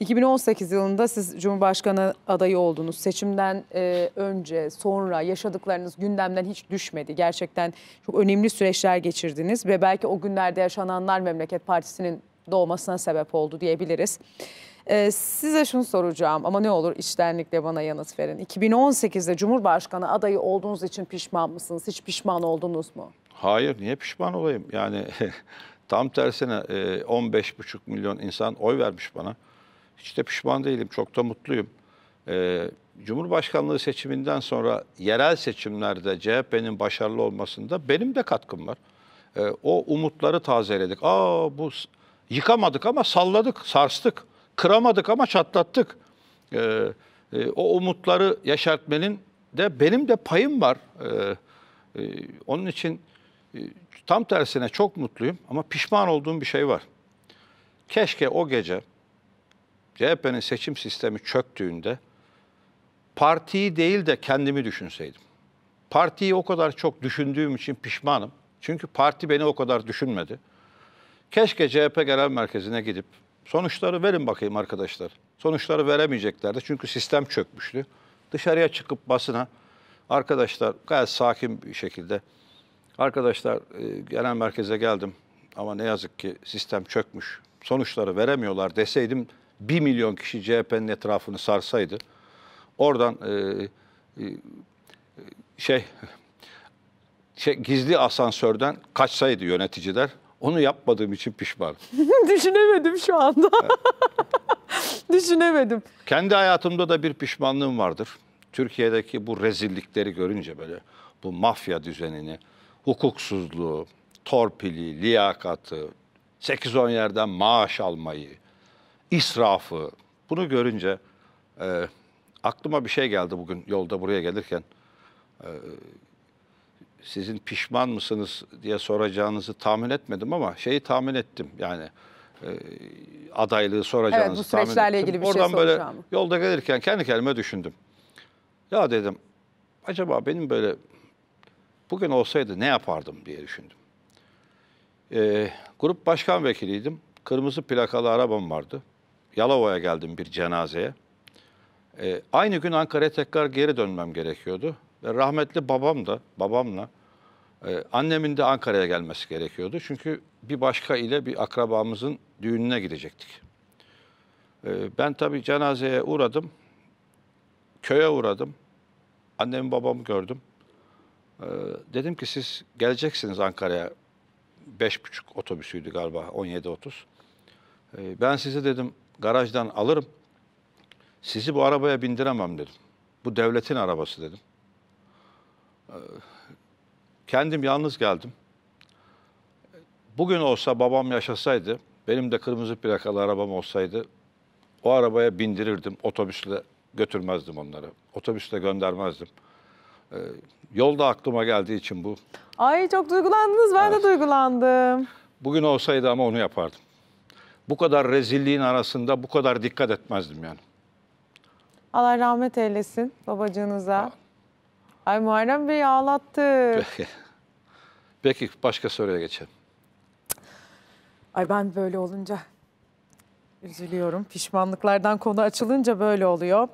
2018 yılında siz Cumhurbaşkanı adayı oldunuz. Seçimden e, önce, sonra yaşadıklarınız gündemden hiç düşmedi. Gerçekten çok önemli süreçler geçirdiniz ve belki o günlerde yaşananlar Memleket Partisi'nin doğmasına sebep oldu diyebiliriz. E, size şunu soracağım ama ne olur içtenlikle bana yanıt verin. 2018'de Cumhurbaşkanı adayı olduğunuz için pişman mısınız? Hiç pişman oldunuz mu? Hayır, niye pişman olayım? Yani tam tersine 15,5 e, milyon insan oy vermiş bana. Hiç de pişman değilim. Çok da mutluyum. Ee, Cumhurbaşkanlığı seçiminden sonra yerel seçimlerde CHP'nin başarılı olmasında benim de katkım var. Ee, o umutları tazeledik. Aa bu yıkamadık ama salladık, sarstık. Kıramadık ama çatlattık. Ee, e, o umutları yaşartmenin de benim de payım var. Ee, e, onun için e, tam tersine çok mutluyum ama pişman olduğum bir şey var. Keşke o gece CHP'nin seçim sistemi çöktüğünde partiyi değil de kendimi düşünseydim. Partiyi o kadar çok düşündüğüm için pişmanım. Çünkü parti beni o kadar düşünmedi. Keşke CHP Genel Merkezi'ne gidip sonuçları verin bakayım arkadaşlar. Sonuçları veremeyeceklerdi çünkü sistem çökmüştü. Dışarıya çıkıp basına arkadaşlar gayet sakin bir şekilde arkadaşlar e, genel merkeze geldim ama ne yazık ki sistem çökmüş. Sonuçları veremiyorlar deseydim 1 milyon kişi CHP'nin etrafını sarsaydı oradan e, e, şey, şey gizli asansörden kaçsaydı yöneticiler onu yapmadığım için pişmanım. Düşünemedim şu anda. Düşünemedim. Kendi hayatımda da bir pişmanlığım vardır. Türkiye'deki bu rezillikleri görünce böyle bu mafya düzenini, hukuksuzluğu, torpili, liyakatı, 8-10 yerden maaş almayı, israfı. Bunu görünce e, aklıma bir şey geldi bugün yolda buraya gelirken. E, sizin pişman mısınız diye soracağınızı tahmin etmedim ama şeyi tahmin ettim. Yani e, adaylığı soracağınızı evet, bu tahmin ettim. ilgili bir şey Oradan şey böyle mı? yolda gelirken kendi kendime düşündüm. Ya dedim acaba benim böyle bugün olsaydı ne yapardım diye düşündüm. E, grup başkan vekiliydim. Kırmızı plakalı arabam vardı. Yalova'ya geldim bir cenazeye. E, aynı gün Ankara'ya tekrar geri dönmem gerekiyordu. Ve rahmetli babam da, babamla e, annemin de Ankara'ya gelmesi gerekiyordu. Çünkü bir başka ile bir akrabamızın düğününe gidecektik. E, ben tabii cenazeye uğradım. Köye uğradım. Annemi babamı gördüm. E, dedim ki siz geleceksiniz Ankara'ya. Beş buçuk otobüsüydü galiba 17.30. E, ben size dedim garajdan alırım. Sizi bu arabaya bindiremem dedim. Bu devletin arabası dedim. Ee, kendim yalnız geldim. Bugün olsa babam yaşasaydı, benim de kırmızı plakalı arabam olsaydı o arabaya bindirirdim, otobüsle götürmezdim onları. Otobüsle göndermezdim. Ee, yolda aklıma geldiği için bu. Ay çok duygulandınız, ben evet. de duygulandım. Bugün olsaydı ama onu yapardım bu kadar rezilliğin arasında bu kadar dikkat etmezdim yani. Allah rahmet eylesin babacığınıza. Ha. Ay Muharrem Bey ağlattı. Peki. Peki başka soruya geçelim. Ay ben böyle olunca üzülüyorum. Pişmanlıklardan konu açılınca böyle oluyor.